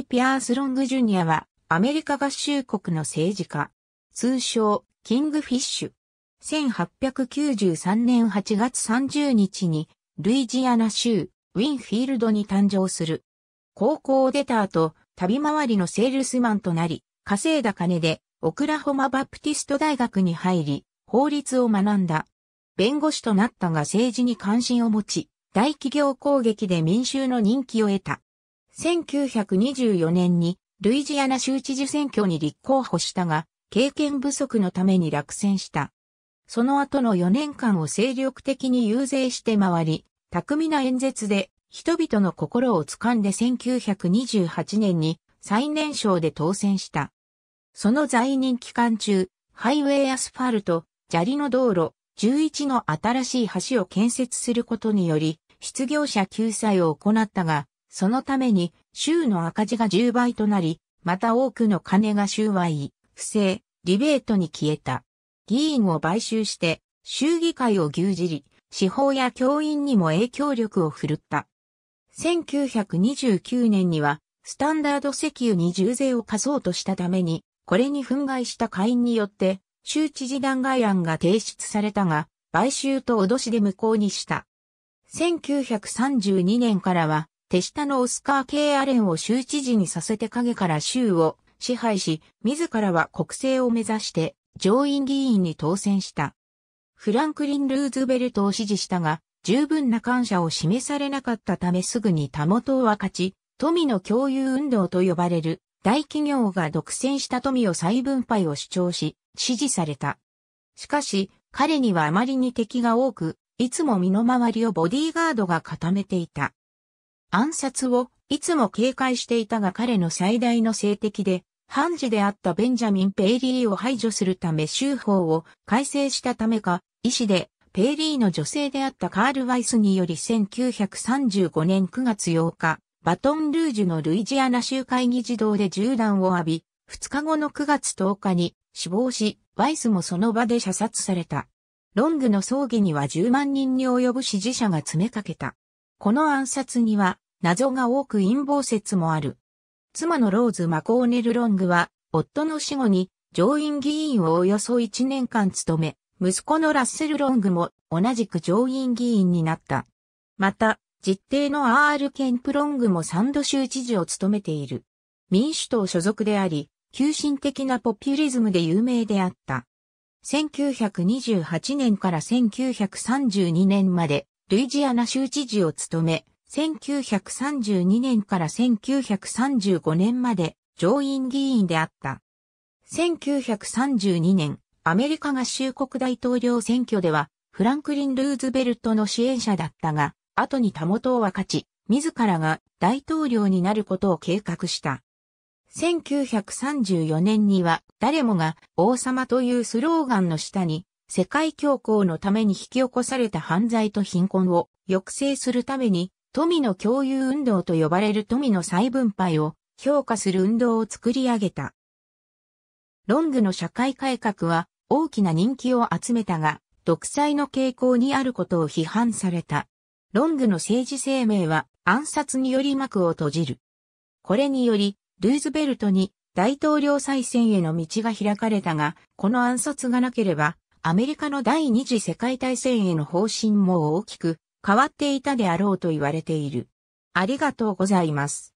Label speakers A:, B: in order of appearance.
A: ピ・ピアース・ロング・ジュニアは、アメリカ合衆国の政治家。通称、キングフィッシュ。1893年8月30日に、ルイジアナ州、ウィンフィールドに誕生する。高校を出た後、旅回りのセールスマンとなり、稼いだ金で、オクラホマバプティスト大学に入り、法律を学んだ。弁護士となったが政治に関心を持ち、大企業攻撃で民衆の人気を得た。1924年にルイジアナ州知事選挙に立候補したが、経験不足のために落選した。その後の4年間を精力的に遊説して回り、巧みな演説で人々の心を掴んで1928年に最年少で当選した。その在任期間中、ハイウェイアスファルト、砂利の道路、11の新しい橋を建設することにより、失業者救済を行ったが、そのために、州の赤字が10倍となり、また多くの金が収賄、不正、リベートに消えた。議員を買収して、州議会を牛耳り、司法や教員にも影響力を振るった。1929年には、スタンダード石油に重税を課そうとしたために、これに憤慨した会員によって、州知事弾劾案が提出されたが、買収と脅しで無効にした。1932年からは、手下のオスカー・ー・アレンを州知事にさせて影から州を支配し、自らは国政を目指して上院議員に当選した。フランクリン・ルーズベルトを支持したが、十分な感謝を示されなかったためすぐに他元を分かち、富の共有運動と呼ばれる大企業が独占した富を再分配を主張し、支持された。しかし、彼にはあまりに敵が多く、いつも身の回りをボディーガードが固めていた。暗殺をいつも警戒していたが彼の最大の政敵で、判事であったベンジャミン・ペイリーを排除するため州法を改正したためか、医師で、ペイリーの女性であったカール・ワイスにより1935年9月8日、バトン・ルージュのルイジアナ州会議児童で銃弾を浴び、2日後の9月10日に死亡し、ワイスもその場で射殺された。ロングの葬儀には10万人に及ぶ支持者が詰めかけた。この暗殺には謎が多く陰謀説もある。妻のローズ・マコーネル・ロングは、夫の死後に上院議員をおよそ1年間務め、息子のラッセル・ロングも同じく上院議員になった。また、実定のアール・ケンプ・ロングもサンド州知事を務めている。民主党所属であり、急進的なポピュリズムで有名であった。1928年から1932年までルイジアナ州知事を務め、1932年から1935年まで上院議員であった。1932年、アメリカ合衆国大統領選挙では、フランクリン・ルーズベルトの支援者だったが、後にたもとを分かち、自らが大統領になることを計画した。1934年には、誰もが王様というスローガンの下に、世界恐慌のために引き起こされた犯罪と貧困を抑制するために、富の共有運動と呼ばれる富の再分配を評価する運動を作り上げた。ロングの社会改革は大きな人気を集めたが、独裁の傾向にあることを批判された。ロングの政治生命は暗殺により幕を閉じる。これにより、ルーズベルトに大統領再選への道が開かれたが、この暗殺がなければ、アメリカの第二次世界大戦への方針も大きく変わっていたであろうと言われている。ありがとうございます。